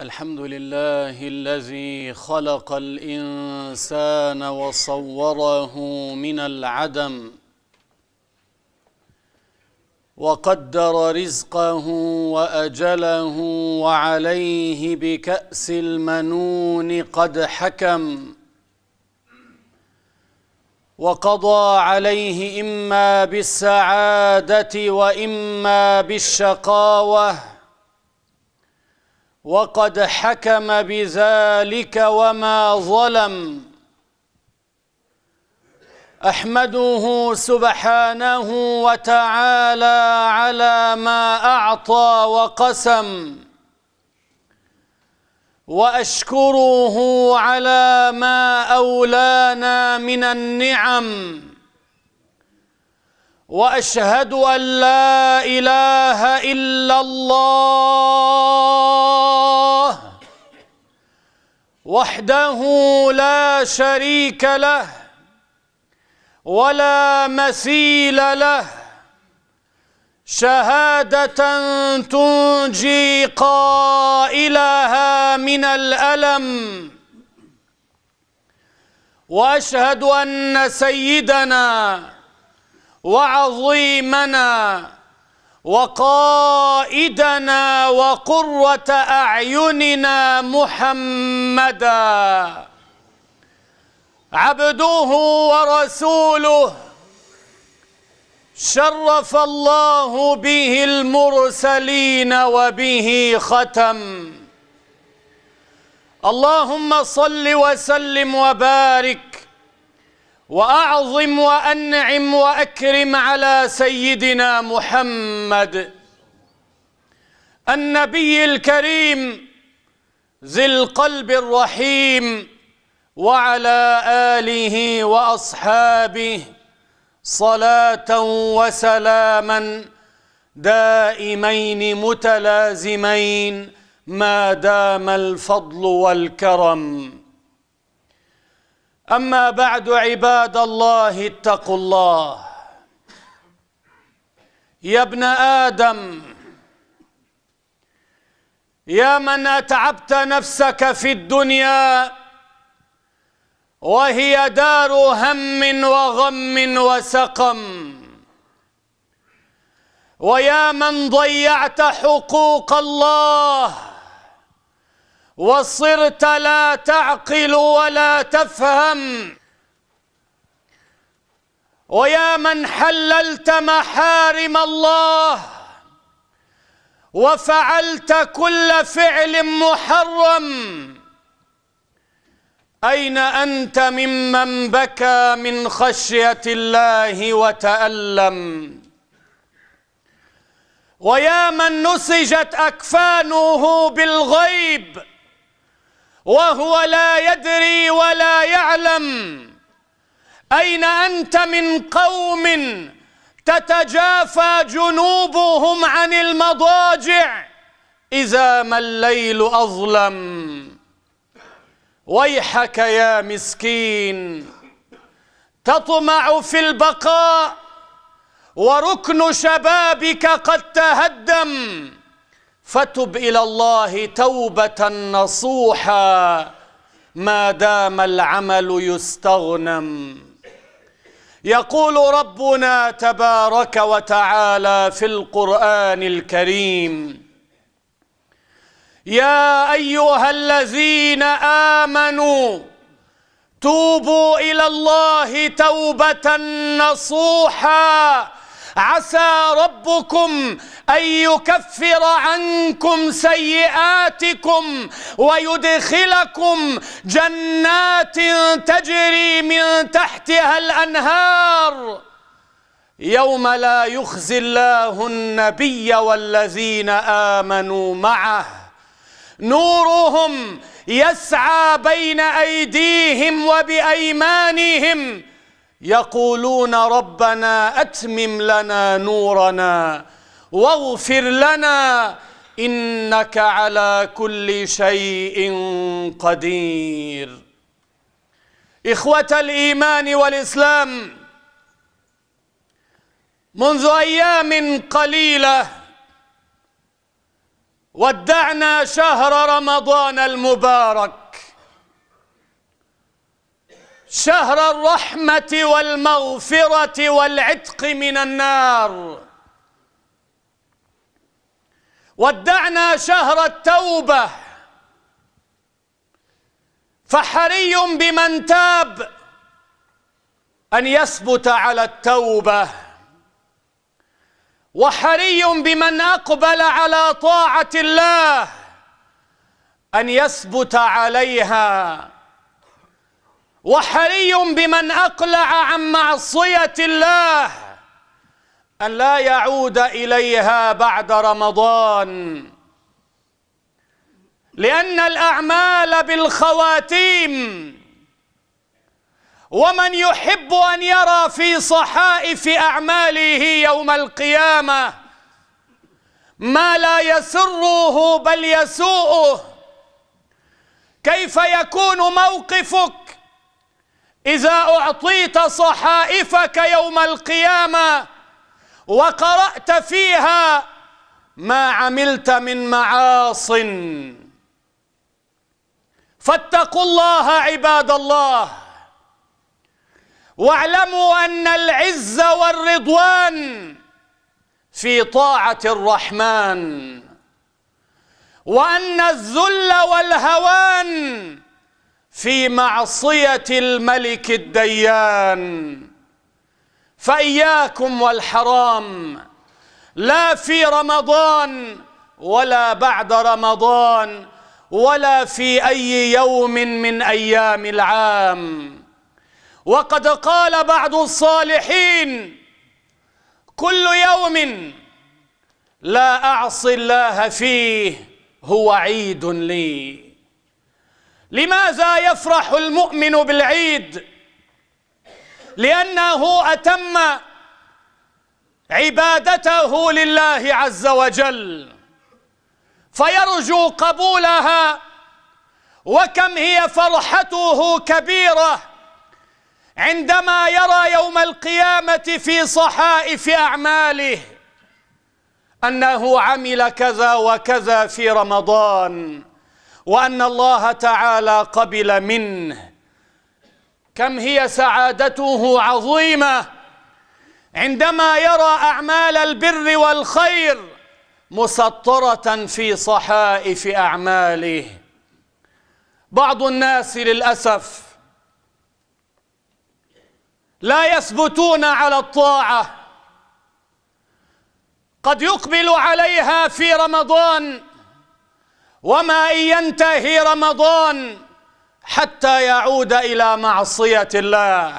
الحمد لله الذي خلق الإنسان وصوره من العدم وقدر رزقه وأجله وعليه بكأس المنون قد حكم وقضى عليه إما بالسعادة وإما بالشقاوة وقد حكم بذلك وما ظلم أحمده سبحانه وتعالى على ما أعطى وقسم وأشكره على ما أولانا من النعم وأشهد أن لا إله إلا الله وحده لا شريك له ولا مثيل له شهادة تنجي قائلها من الألم وأشهد أن سيدنا وعظيمنا وقائدنا وقرة أعيننا محمدا عبده ورسوله شرف الله به المرسلين وبه ختم اللهم صل وسلم وبارك واعظم وانعم واكرم على سيدنا محمد النبي الكريم ذي القلب الرحيم وعلى اله واصحابه صلاه وسلاما دائمين متلازمين ما دام الفضل والكرم أما بعد عباد الله اتقوا الله يا ابن آدم يا من أتعبت نفسك في الدنيا وهي دار هم وغم وسقم ويا من ضيعت حقوق الله وصرت لا تعقل ولا تفهم ويا من حللت محارم الله وفعلت كل فعل محرم أين أنت ممن بكى من خشية الله وتألم ويا من نسجت أكفانه بالغيب وهو لا يدري ولا يعلم أين أنت من قوم تتجافى جنوبهم عن المضاجع إذا ما الليل أظلم ويحك يا مسكين تطمع في البقاء وركن شبابك قد تهدم فتب إلى الله توبة نصوحا ما دام العمل يستغنم يقول ربنا تبارك وتعالى في القرآن الكريم يا أيها الذين آمنوا توبوا إلى الله توبة نصوحاً عسى ربكم أن يكفر عنكم سيئاتكم ويدخلكم جنات تجري من تحتها الأنهار يوم لا يخزي الله النبي والذين آمنوا معه نورهم يسعى بين أيديهم وبأيمانهم يقولون ربنا أتمم لنا نورنا واغفر لنا إنك على كل شيء قدير إخوة الإيمان والإسلام منذ أيام قليلة ودعنا شهر رمضان المبارك شهر الرحمة والمغفرة والعتق من النار ودعنا شهر التوبة فحري بمن تاب أن يثبت على التوبة وحري بمن أقبل على طاعة الله أن يثبت عليها وحري بمن أقلع عن معصية الله أن لا يعود إليها بعد رمضان لأن الأعمال بالخواتيم ومن يحب أن يرى في صحائف أعماله يوم القيامة ما لا يسره بل يسوءه كيف يكون موقفك إذا أعطيت صحائفك يوم القيامة وقرأت فيها ما عملت من معاصٍ فاتقوا الله عباد الله واعلموا أن العز والرضوان في طاعة الرحمن وأن الذل والهوان في معصية الملك الديان فإياكم والحرام لا في رمضان ولا بعد رمضان ولا في أي يوم من أيام العام وقد قال بعض الصالحين كل يوم لا أعصي الله فيه هو عيد لي لماذا يفرح المؤمن بالعيد لانه اتم عبادته لله عز وجل فيرجو قبولها وكم هي فرحته كبيره عندما يرى يوم القيامه في صحائف اعماله انه عمل كذا وكذا في رمضان وأن الله تعالى قبل منه كم هي سعادته عظيمة عندما يرى أعمال البر والخير مسطرة في صحائف أعماله بعض الناس للأسف لا يثبتون على الطاعة قد يقبل عليها في رمضان وما إن ينتهي رمضان حتى يعود إلى معصية الله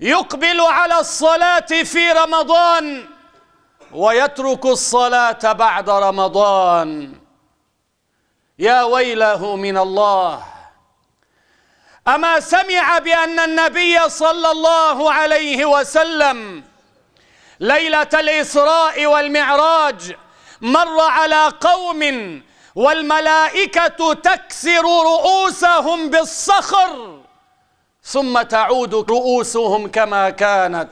يقبل على الصلاة في رمضان ويترك الصلاة بعد رمضان يا ويله من الله أما سمع بأن النبي صلى الله عليه وسلم ليلة الإسراء والمعراج مر على قوم والملائكة تكسر رؤوسهم بالصخر ثم تعود رؤوسهم كما كانت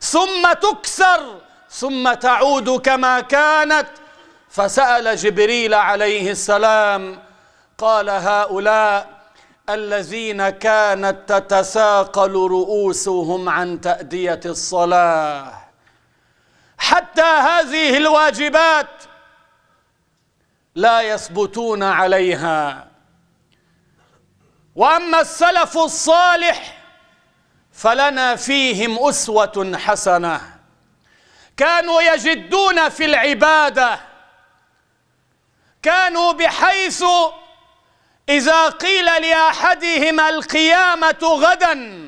ثم تكسر ثم تعود كما كانت فسأل جبريل عليه السلام قال هؤلاء الذين كانت تتساقل رؤوسهم عن تأدية الصلاة حتى هذه الواجبات لا يثبتون عليها واما السلف الصالح فلنا فيهم اسوه حسنه كانوا يجدون في العباده كانوا بحيث اذا قيل لاحدهم القيامه غدا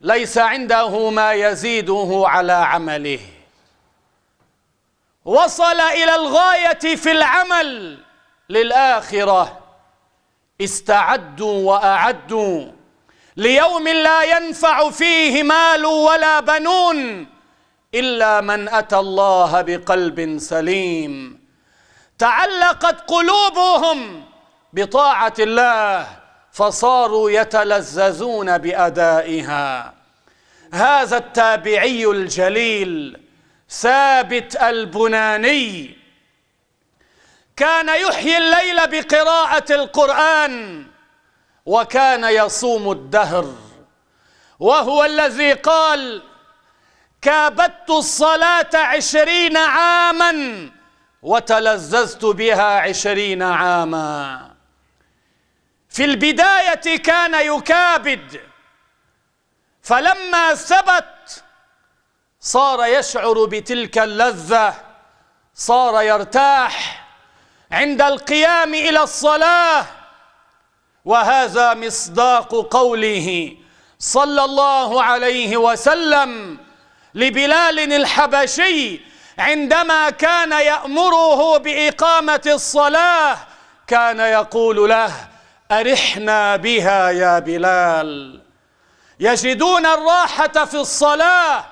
ليس عنده ما يزيده على عمله وصل إلى الغاية في العمل للآخرة استعدوا وأعدوا ليوم لا ينفع فيه مال ولا بنون إلا من أتى الله بقلب سليم تعلقت قلوبهم بطاعة الله فصاروا يتلذذون بأدائها هذا التابعي الجليل ثابت البناني كان يحيي الليل بقراءة القرآن وكان يصوم الدهر وهو الذي قال كابدت الصلاة عشرين عاما وتلذذت بها عشرين عاما في البداية كان يكابد فلما ثبت صار يشعر بتلك اللذة صار يرتاح عند القيام إلى الصلاة وهذا مصداق قوله صلى الله عليه وسلم لبلال الحبشي عندما كان يأمره بإقامة الصلاة كان يقول له أرحنا بها يا بلال يجدون الراحة في الصلاة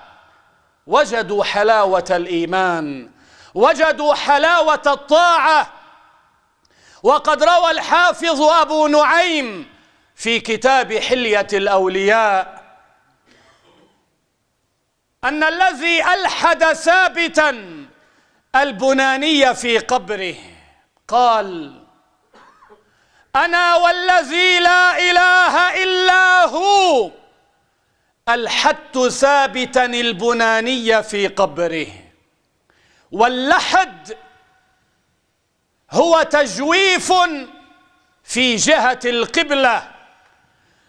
وجدوا حلاوة الإيمان وجدوا حلاوة الطاعة وقد روى الحافظ أبو نعيم في كتاب حلية الأولياء أن الذي ألحد ثابتا البناني في قبره قال أنا والذي لا إله إلا هو الحت ثابتا البناني في قبره واللحد هو تجويف في جهة القبلة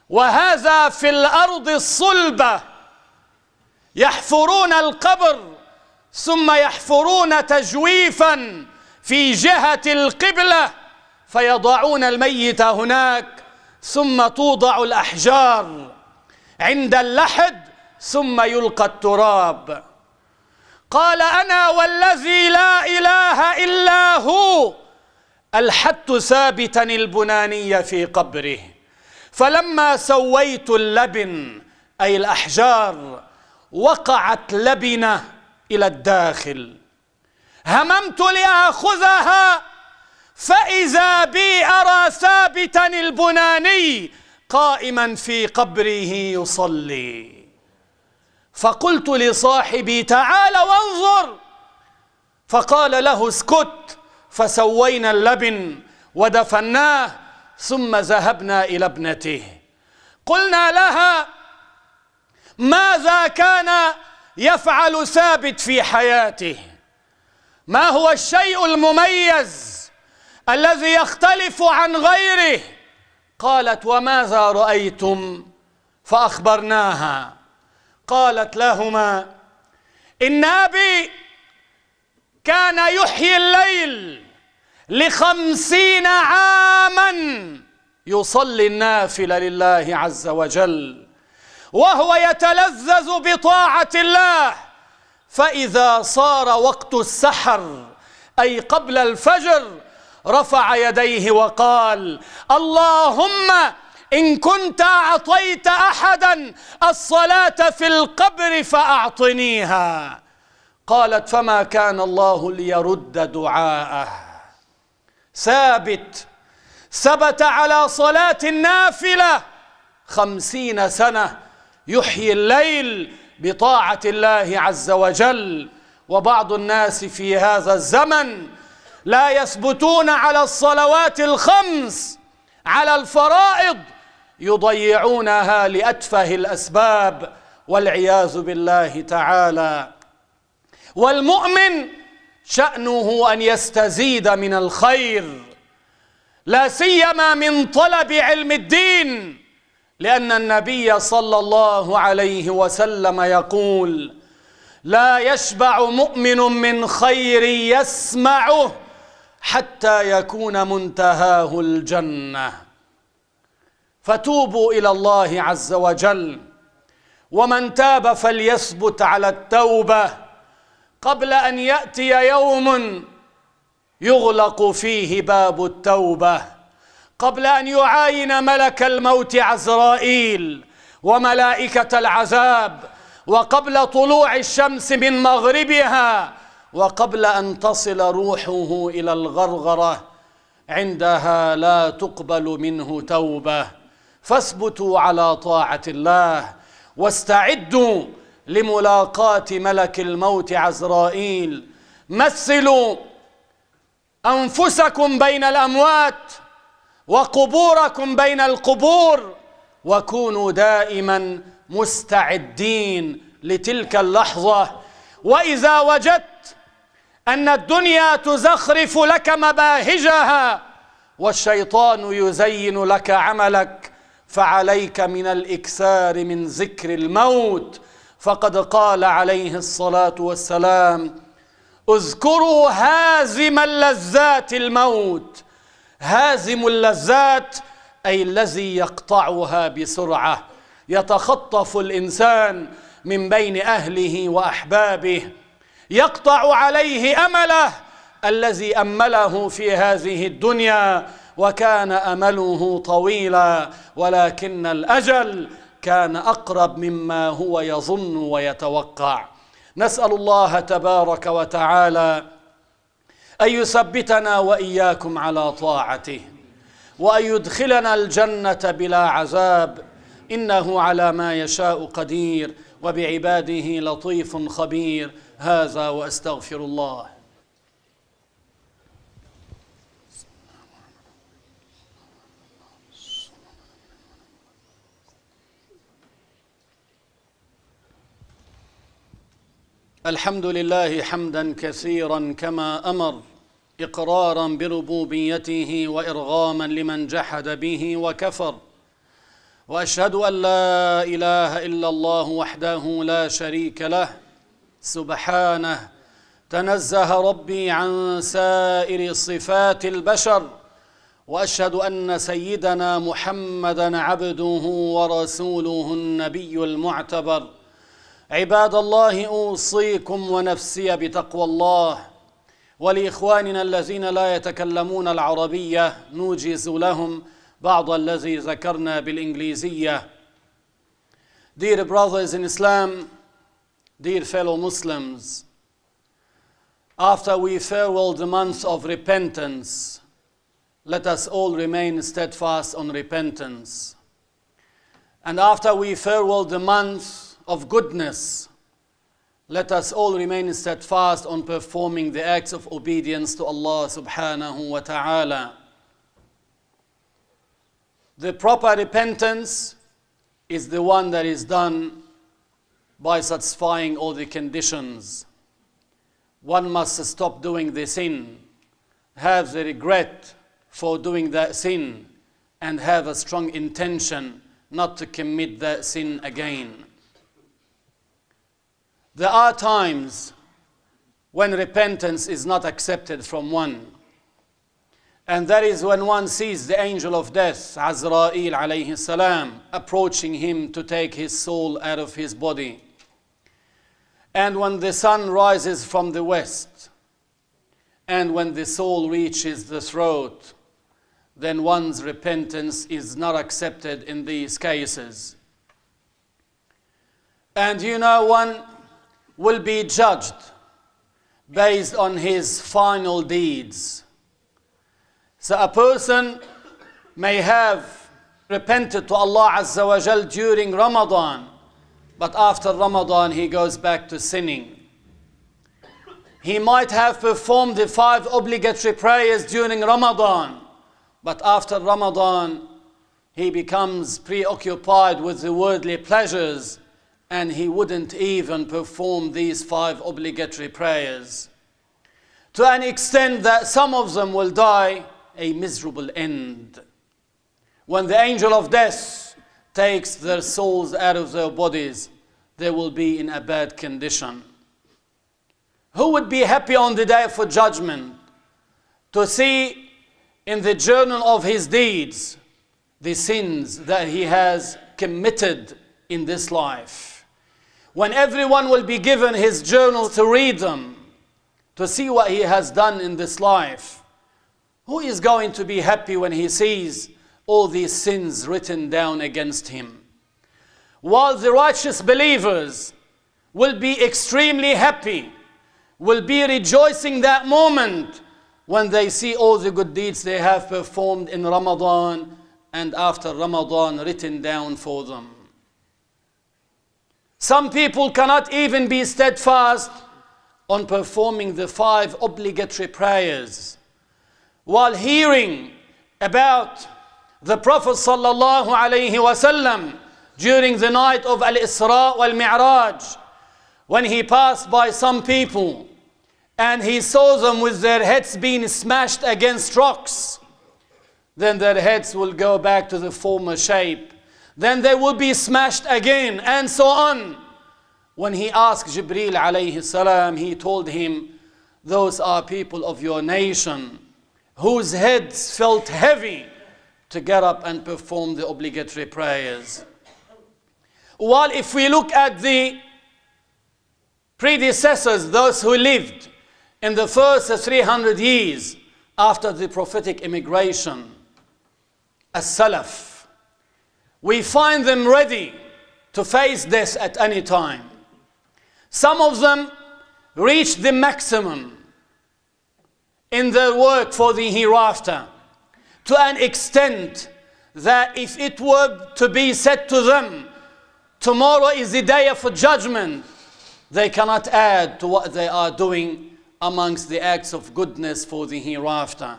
وهذا في الأرض الصلبة يحفرون القبر ثم يحفرون تجويفا في جهة القبلة فيضعون الميت هناك ثم توضع الأحجار عند اللحد ثم يلقى التراب قال أنا والذي لا إله إلا هو الحت ثابتا البناني في قبره فلما سويت اللبن أي الأحجار وقعت لبنة إلى الداخل هممت لآخذها فإذا بي أرى ثابتا البناني قائما في قبره يصلي فقلت لصاحبي تعال وانظر فقال له اسكت فسوينا اللبن ودفناه ثم ذهبنا إلى ابنته قلنا لها ماذا كان يفعل ثابت في حياته ما هو الشيء المميز الذي يختلف عن غيره قالت وماذا رأيتم فأخبرناها قالت لهما إن أبي كان يحيي الليل لخمسين عاما يصلي النافل لله عز وجل وهو يتلذذ بطاعة الله فإذا صار وقت السحر أي قبل الفجر رفع يديه وقال اللهم إن كنت أعطيت أحدا الصلاة في القبر فأعطنيها قالت فما كان الله ليرد دعاءه ثابت ثبت على صلاة النافلة خمسين سنة يحيي الليل بطاعة الله عز وجل وبعض الناس في هذا الزمن لا يثبتون على الصلوات الخمس على الفرائض يضيعونها لأتفه الأسباب والعياذ بالله تعالى والمؤمن شأنه أن يستزيد من الخير لا سيما من طلب علم الدين لأن النبي صلى الله عليه وسلم يقول لا يشبع مؤمن من خير يسمعه حتى يكون منتهاه الجنة فتوبوا إلى الله عز وجل ومن تاب فليثبت على التوبة قبل أن يأتي يوم يغلق فيه باب التوبة قبل أن يعاين ملك الموت عزرائيل وملائكة العذاب وقبل طلوع الشمس من مغربها وقبل أن تصل روحه إلى الغرغرة عندها لا تقبل منه توبة فاثبتوا على طاعة الله واستعدوا لملاقاة ملك الموت عزرائيل مثلوا أنفسكم بين الأموات وقبوركم بين القبور وكونوا دائما مستعدين لتلك اللحظة وإذا وجدت أن الدنيا تزخرف لك مباهجها والشيطان يزين لك عملك فعليك من الإكثار من ذكر الموت فقد قال عليه الصلاة والسلام اذكروا هازم اللذات الموت هازم اللذات أي الذي يقطعها بسرعة يتخطف الإنسان من بين أهله وأحبابه يقطع عليه امله الذي امله في هذه الدنيا وكان امله طويلا ولكن الاجل كان اقرب مما هو يظن ويتوقع نسال الله تبارك وتعالى ان يثبتنا واياكم على طاعته وان يدخلنا الجنه بلا عذاب انه على ما يشاء قدير وبعباده لطيف خبير هذا واستغفر الله الحمد لله حمدا كثيرا كما امر اقرارا بربوبيته وارغاما لمن جحد به وكفر واشهد ان لا اله الا الله وحده لا شريك له سبحانه تنزه ربي عن سائر صفات البشر واشهد ان سيدنا محمدا عبده ورسوله النبي المعتبر عباد الله اوصيكم ونفسي بتقوى الله ولاخواننا الذين لا يتكلمون العربيه نوجز لهم بعض الذي ذكرنا بالانجليزيه Dear brothers in Islam, Dear fellow Muslims, after we farewell the month of repentance, let us all remain steadfast on repentance. And after we farewell the month of goodness, let us all remain steadfast on performing the acts of obedience to Allah subhanahu wa ta'ala. The proper repentance is the one that is done by satisfying all the conditions. One must stop doing the sin, have the regret for doing that sin, and have a strong intention not to commit that sin again. There are times when repentance is not accepted from one. And that is when one sees the angel of death, Azrael alayhi salam, approaching him to take his soul out of his body and when the sun rises from the west, and when the soul reaches the throat, then one's repentance is not accepted in these cases. And you know, one will be judged based on his final deeds. So a person may have repented to Allah Azza wa Jal during Ramadan but after Ramadan, he goes back to sinning. He might have performed the five obligatory prayers during Ramadan, but after Ramadan, he becomes preoccupied with the worldly pleasures and he wouldn't even perform these five obligatory prayers. To an extent that some of them will die a miserable end. When the angel of death takes their souls out of their bodies, they will be in a bad condition. Who would be happy on the day for judgment to see in the journal of his deeds the sins that he has committed in this life? When everyone will be given his journal to read them, to see what he has done in this life, who is going to be happy when he sees all these sins written down against him. While the righteous believers will be extremely happy, will be rejoicing that moment when they see all the good deeds they have performed in Ramadan and after Ramadan written down for them. Some people cannot even be steadfast on performing the five obligatory prayers while hearing about the Prophet sallallahu wasallam during the night of Al-Isra wal-Mi'raj when he passed by some people and he saw them with their heads being smashed against rocks, then their heads will go back to the former shape. Then they will be smashed again and so on. When he asked Jibril alayhi salam, he told him, those are people of your nation whose heads felt heavy to get up and perform the obligatory prayers. While if we look at the predecessors, those who lived in the first 300 years after the prophetic immigration, as-Salaf, we find them ready to face this at any time. Some of them reached the maximum in their work for the hereafter to an extent that if it were to be said to them, tomorrow is the day of judgment, they cannot add to what they are doing amongst the acts of goodness for the hereafter.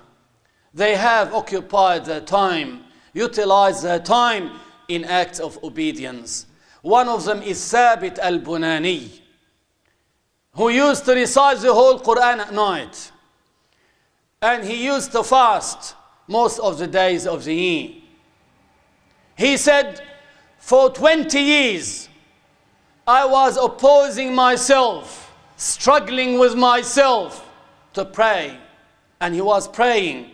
They have occupied their time, utilized their time in acts of obedience. One of them is Sabit al-Bunani, who used to recite the whole Quran at night. And he used to fast most of the days of the year. He said, for 20 years, I was opposing myself, struggling with myself to pray. And he was praying,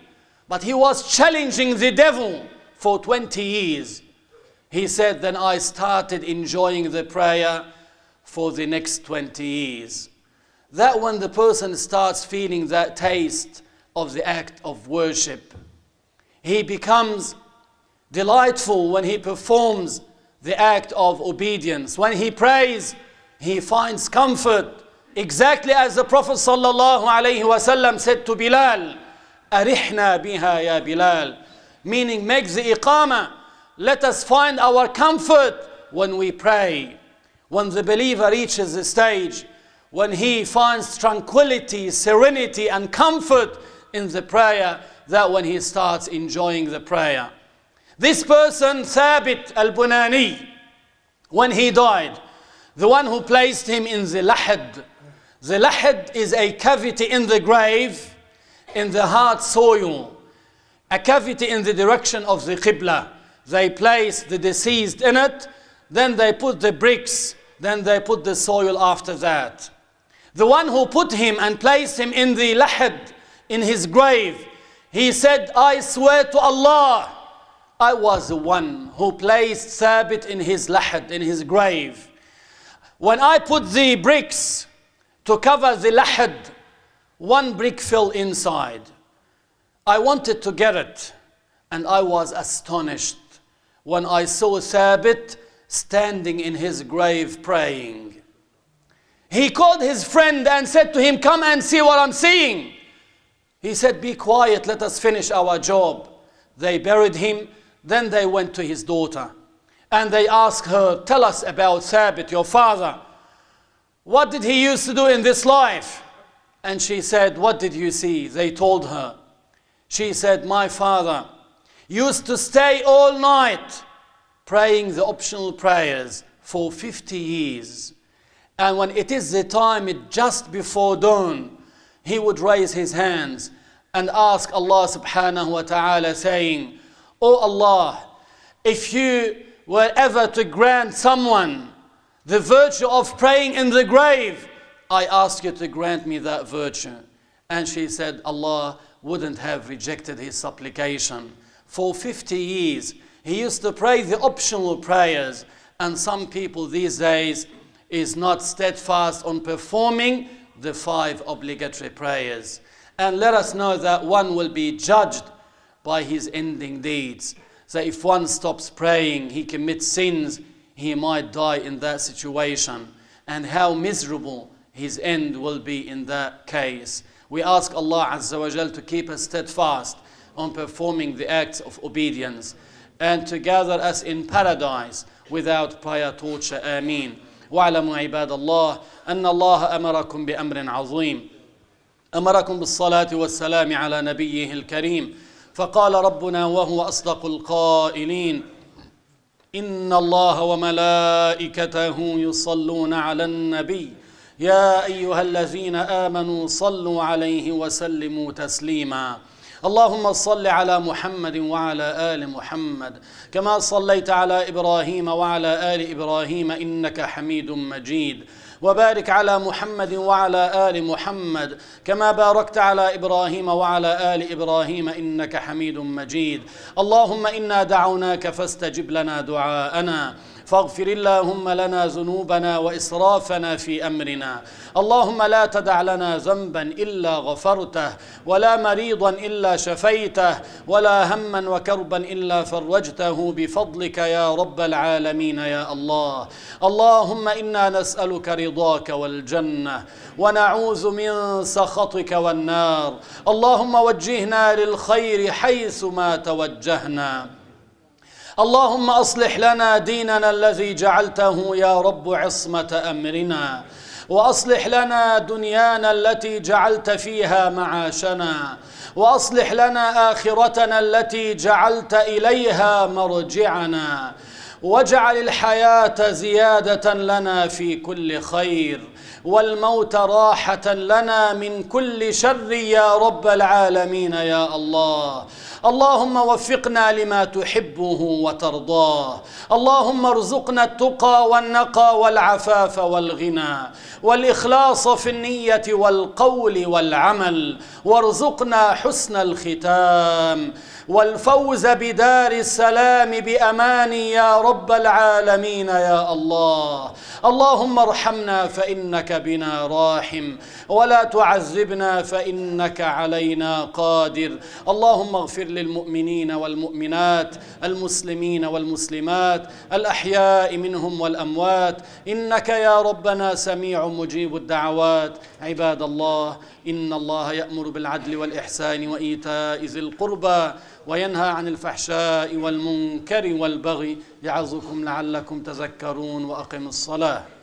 but he was challenging the devil for 20 years. He said, then I started enjoying the prayer for the next 20 years. That when the person starts feeling that taste of the act of worship, he becomes delightful when he performs the act of obedience. When he prays, he finds comfort. Exactly as the Prophet ﷺ said to Bilal, أَرِحْنَا biha ya Bilal Meaning, make the Iqama." Let us find our comfort when we pray. When the believer reaches the stage, when he finds tranquility, serenity and comfort in the prayer, that when he starts enjoying the prayer. This person, Thabit al-Bunani, when he died, the one who placed him in the lahad. The lahad is a cavity in the grave, in the hard soil, a cavity in the direction of the Qibla. They place the deceased in it, then they put the bricks, then they put the soil after that. The one who put him and placed him in the lahad, in his grave, he said, I swear to Allah, I was the one who placed Sabit in his lahad, in his grave. When I put the bricks to cover the lahad, one brick fell inside. I wanted to get it, and I was astonished when I saw Sabit standing in his grave praying. He called his friend and said to him, Come and see what I'm seeing. He said, Be quiet, let us finish our job. They buried him. Then they went to his daughter and they asked her, Tell us about Thabit, your father. What did he used to do in this life? And she said, What did you see? They told her. She said, My father used to stay all night praying the optional prayers for 50 years. And when it is the time, it just before dawn, he would raise his hands and ask Allah subhanahu wa ta'ala saying, O oh Allah, if you were ever to grant someone the virtue of praying in the grave, I ask you to grant me that virtue. And she said, Allah wouldn't have rejected his supplication. For 50 years, he used to pray the optional prayers. And some people these days is not steadfast on performing the five obligatory prayers. And let us know that one will be judged by his ending deeds. So if one stops praying, he commits sins, he might die in that situation. And how miserable his end will be in that case. We ask Allah Azza wa Jal to keep us steadfast on performing the acts of obedience and to gather us in paradise without prior torture. Ameen. واعلموا عباد الله أن الله أمركم بأمر عظيم أمركم بالصلاة والسلام على نبيه الكريم فقال ربنا وهو أصدق القائلين إن الله وملائكته يصلون على النبي يا أيها الذين آمنوا صلوا عليه وسلموا تسليماً اللهم صل على محمد وعلى آل محمد كما صليت على إبراهيم وعلى آل إبراهيم إنك حميد مجيد وبارك على محمد وعلى آل محمد كما باركت على إبراهيم وعلى آل إبراهيم إنك حميد مجيد اللهم إنا دعوناك فاستجب لنا دعاءنا فاغفر اللهم لنا ذنوبنا وإسرافنا في أمرنا اللهم لا تدع لنا ذنبا إلا غفرته ولا مريضا إلا شفيته ولا هما وكربا إلا فرجته بفضلك يا رب العالمين يا الله اللهم إنا نسألك رضاك والجنة ونعوذ من سخطك والنار اللهم وجهنا للخير حيث ما توجهنا اللهم أصلح لنا ديننا الذي جعلته يا رب عصمة أمرنا واصلح لنا دنيانا التي جعلت فيها معاشنا واصلح لنا اخرتنا التي جعلت اليها مرجعنا واجعل الحياه زياده لنا في كل خير والموت راحة لنا من كل شر يا رب العالمين يا الله اللهم وفقنا لما تحبه وترضاه اللهم ارزقنا التقى والنقى والعفاف والغنى والإخلاص في النية والقول والعمل وارزقنا حسن الختام والفوز بدار السلام بأمان يا رب العالمين يا الله اللهم ارحمنا فإنك بنا راحم ولا تعذبنا فإنك علينا قادر اللهم اغفر للمؤمنين والمؤمنات المسلمين والمسلمات الأحياء منهم والأموات إنك يا ربنا سميع مجيب الدعوات عباد الله إن الله يأمر بالعدل والإحسان وإيتاء ذي القربى وينهى عن الفحشاء والمنكر والبغي يعظكم لعلكم تذكرون وأقم الصلاة